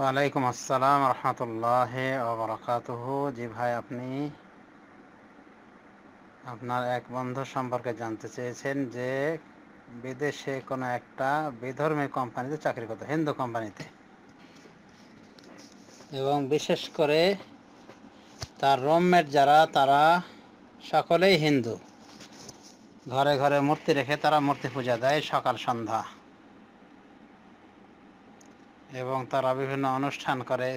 ওয়ালাইকুম আসসালাম রহমতুল্লাহ ওবরাকাত জি ভাই আপনি আপনার এক বন্ধু সম্পর্কে জানতে চেয়েছেন যে বিদেশে কোনো একটা বিধর্মী কোম্পানিতে চাকরি করতো হিন্দু কোম্পানিতে এবং বিশেষ করে তার রুমমেট যারা তারা সকলেই হিন্দু ঘরে ঘরে মূর্তি রেখে তারা মূর্তি পূজা দেয় সকাল সন্ধ্যা এবং তারা বিভিন্ন অনুষ্ঠান করে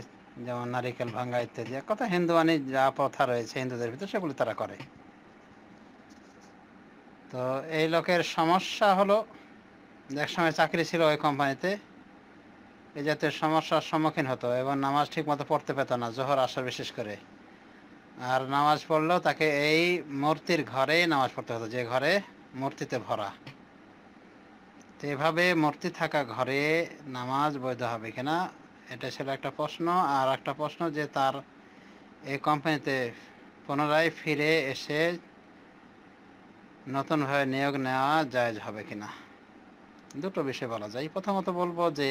যেমন নারিকেল ভাঙ্গা ইত্যাদি কত হিন্দুয়ানি যা প্রথা রয়েছে হিন্দুদের ভিতরে সেগুলি তারা করে তো এই লোকের সমস্যা হলো এক সময় চাকরি ছিল ওই কোম্পানিতে এই জাতীয় সমস্যার সম্মুখীন হতো এবং নামাজ ঠিক মতো পড়তে পেত না জোহর আসর বিশেষ করে আর নামাজ পড়লেও তাকে এই মূর্তির ঘরেই নামাজ পড়তে হতো যে ঘরে মূর্তিতে ভরা তো এভাবে মূর্তি থাকা ঘরে নামাজ বৈধ হবে কিনা এটা ছিল একটা প্রশ্ন আর একটা প্রশ্ন যে তার এই কোম্পানিতে পুনরায় ফিরে এসে নতুনভাবে নিয়োগ নেওয়া জায়জ হবে কিনা দুটো বিষয় বলা যায় প্রথমত বলবো যে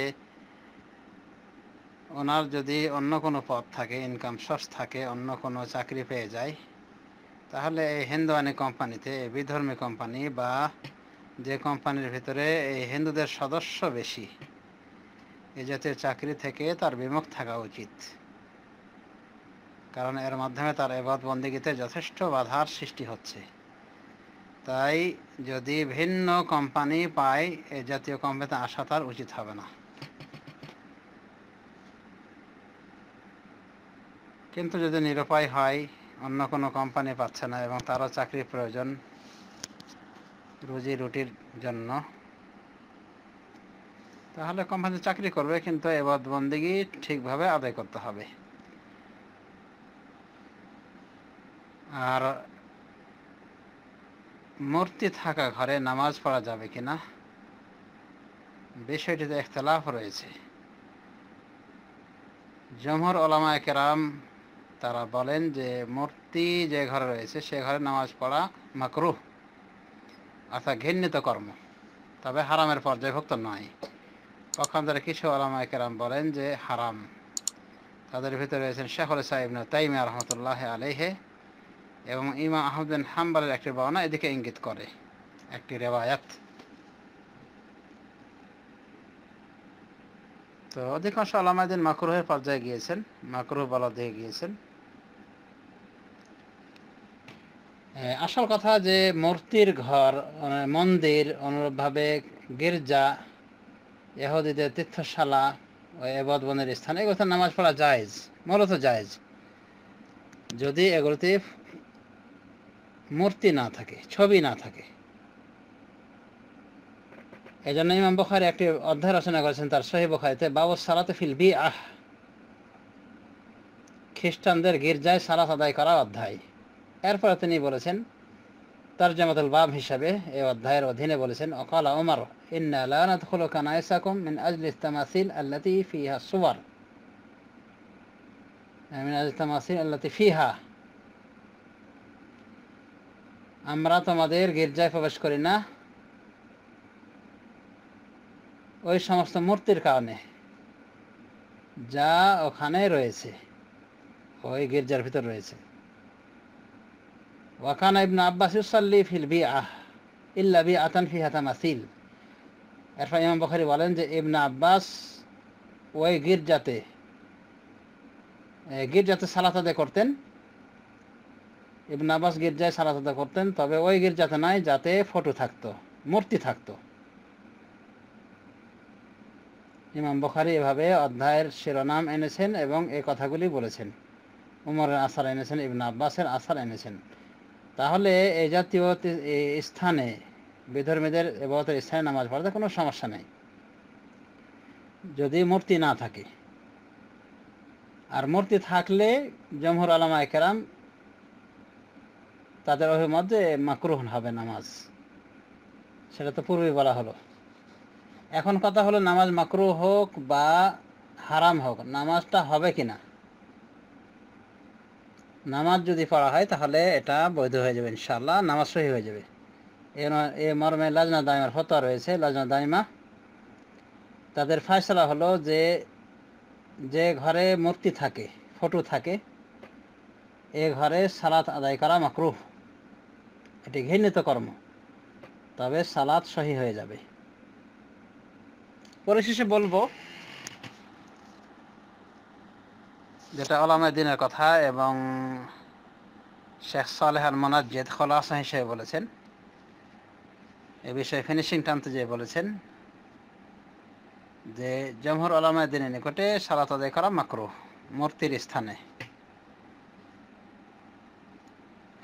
ওনার যদি অন্য কোনো পথ থাকে ইনকাম সোর্স থাকে অন্য কোনো চাকরি পেয়ে যায় তাহলে এই হিন্দুয়ানি কোম্পানিতে বিধর্মী কোম্পানি বা যে কোম্পানির ভিতরে এই হিন্দুদের সদস্য বেশি এ জাতীয় চাকরি থেকে তার বিমুখ থাকা উচিত কারণ এর মাধ্যমে তার এবাদ বন্দীগীতে যথেষ্ট বাধার সৃষ্টি হচ্ছে তাই যদি ভিন্ন কোম্পানি পায় এ জাতীয় কোম্পানিতে আসা তার উচিত হবে না কিন্তু যদি নিরুপায় হয় অন্য কোনো কোম্পানি পাচ্ছে না এবং তারও চাকরির প্রয়োজন রোজি রুটির জন্য তাহলে কোম্পানি চাকরি করবে কিন্তু এবাদ বন্দিগি ঠিকভাবে আদায় করতে হবে আর মূর্তি থাকা ঘরে নামাজ পড়া যাবে কি না বিষয়টিতে একতলাফ রয়েছে জমহর ওলামা কেরাম তারা বলেন যে মূর্তি যে ঘরে রয়েছে সে ঘরে নামাজ পড়া মাকরুহ আচ্ছা ঘৃণিত কর্ম তবে হারামের পর্যায়ভুক্ত নয় পক্ষান্তরে কিছু কেরাম বলেন যে হারাম তাদের ভিতরে রয়েছেন শেখুল সাহেবন তাইমিয়া রহমতুল্লাহ আলহে এবং ইমা আহমদিন হাম্বালের একটি বর্ণনা এদিকে ইঙ্গিত করে একটি রেওয়ায়াত তো অধিকাংশ আলামাইদিন মাকরুহের পর্যায়ে গিয়েছেন মাকরুহ বলা দিয়ে গিয়েছেন আসল কথা যে মূর্তির ঘর মানে মন্দির অনুরূপভাবে গির্জা এহদিদের তীর্থশালা ও এবদবনের স্থান এগুলোতে নামাজ পড়া জায়জ মূলত জায়েজ যদি এগুলোতে মূর্তি না থাকে ছবি না থাকে এই জন্য ইমাম বখারি একটি অধ্যায় রচনা করেছেন তার সহি বখারিতে বাবু সালাতে ফিল বি আহ খ্রিস্টানদের গির্জায় সালাত আদায় করা অধ্যায় এরপরে তিনি বলেছেন তর্জমাতুল বাব হিসাবে এ অধ্যায়ের অধীনে বলেছেন অকালা ওমর ইন্না খুলো কানায়সাকুম মিন আজল ইস্তামাসিল আল্লাতি ফিহা সুয়ার মিন আজল ইস্তামাসিল আল্লাতি ফিহা আমরা তোমাদের গির্জায় প্রবেশ করি না ওই সমস্ত মূর্তির কারণে যা ওখানে রয়েছে ওই গির্জার ভিতর রয়েছে ওয়াকানা ইবনা আব্বাস ইউসাল্লি ফিল বি আতান ফি আসিল ইমাম বখারি বলেন যে ইবনা আব্বাস ওই গির্জাতে গির্জাতে সালাত করতেন ইবন আব্বাস গির্জায় সালাত আদায় করতেন তবে ওই গির্জাতে নাই যাতে ফটো থাকতো মূর্তি থাকতো ইমাম বখারি এভাবে অধ্যায়ের শিরোনাম এনেছেন এবং এই কথাগুলি বলেছেন উমরের আসার এনেছেন ইবন আব্বাসের আসার এনেছেন তাহলে এই জাতীয় স্থানে বেধর্মীদের এবতের স্থানে নামাজ পড়াতে কোনো সমস্যা নেই যদি মূর্তি না থাকে আর মূর্তি থাকলে জমহুর আলামা একরাম তাদের অভিমত যে মাকরুহন হবে নামাজ সেটা তো পূর্বেই বলা হলো এখন কথা হলো নামাজ মাকরু হোক বা হারাম হোক নামাজটা হবে কিনা নামাজ যদি পড়া হয় তাহলে এটা বৈধ হয়ে যাবে ইনশাল্লাহ নামাজ সহি হয়ে যাবে এ মর্মে লাজনা দাইমার ফতোয়া রয়েছে লাজনা দাইমা তাদের ফয়সলা হলো যে যে ঘরে মূর্তি থাকে ফটো থাকে এ ঘরে সালাত আদায় করা মাকরুহ এটি ঘৃণিত কর্ম তবে সালাত সহি হয়ে যাবে পরিশেষে বলবো যেটা ওলামায় দিনের কথা এবং শেখ সালেহাল জেদ খোলাসা হিসেবে বলেছেন এ বিষয়ে ফিনিশিং টানতে যেয়ে বলেছেন যে জমহর আলামায় দিনের নিকটে সালাত আদায় করা মাকরু মূর্তির স্থানে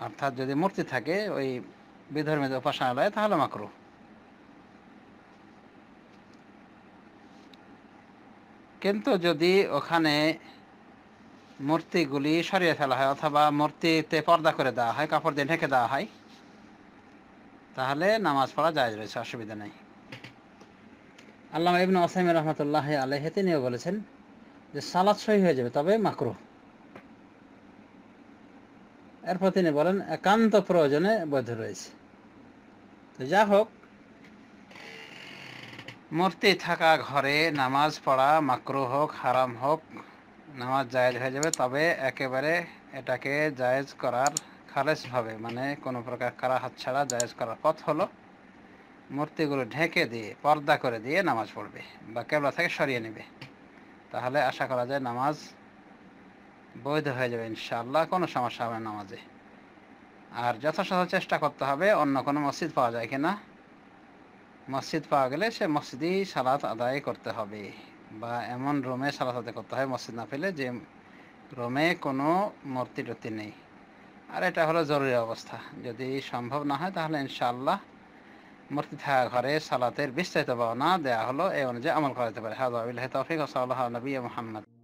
অর্থাৎ যদি মূর্তি থাকে ওই বিধর্মীদের উপাসনালয়ে তাহলে মাকরু কিন্তু যদি ওখানে মূর্তিগুলি সরিয়ে ফেলা হয় অথবা মূর্তিতে পর্দা করে দেওয়া হয় কাপড় দিয়ে ঢেকে দেওয়া হয় তাহলে নামাজ পড়া যায় রয়েছে অসুবিধা নেই আল্লাহ ইবন আসাইম রহমতুল্লাহ আলহে তিনিও বলেছেন যে সালাদ সহি হয়ে যাবে তবে মাকরু এরপর তিনি বলেন একান্ত প্রয়োজনে বৈধ রয়েছে তো যা হোক মূর্তি থাকা ঘরে নামাজ পড়া মাকরু হোক হারাম হোক নামাজ জায়েজ হয়ে যাবে তবে একেবারে এটাকে জায়েজ করার খালেজভাবে মানে কোনো প্রকার কারা হাত ছাড়া জায়েজ করার পথ হলো মূর্তিগুলো ঢেকে দিয়ে পর্দা করে দিয়ে নামাজ পড়বে বা কেবলা থেকে সরিয়ে নেবে তাহলে আশা করা যায় নামাজ বৈধ হয়ে যাবে ইনশাআল্লাহ কোনো সমস্যা হবে নামাজে আর যথাসাধ চেষ্টা করতে হবে অন্য কোনো মসজিদ পাওয়া যায় কিনা মসজিদ পাওয়া গেলে সে মসজিদেই সালাত আদায় করতে হবে বা এমন রোমে সালাসাতে করতে হয় মসজিদ না পেলে যে রোমে কোনো মূর্তি টর্তি নেই আর এটা হলো জরুরি অবস্থা যদি সম্ভব না হয় তাহলে ইনশাআল্লাহ মূর্তি থাকা ঘরে সালাতের বিস্তারিত ভাবনা দেওয়া হলো এই অনুযায়ী আমল করা যেতে পারে হাজ ও সাল্লাহ নবী মোহাম্মদ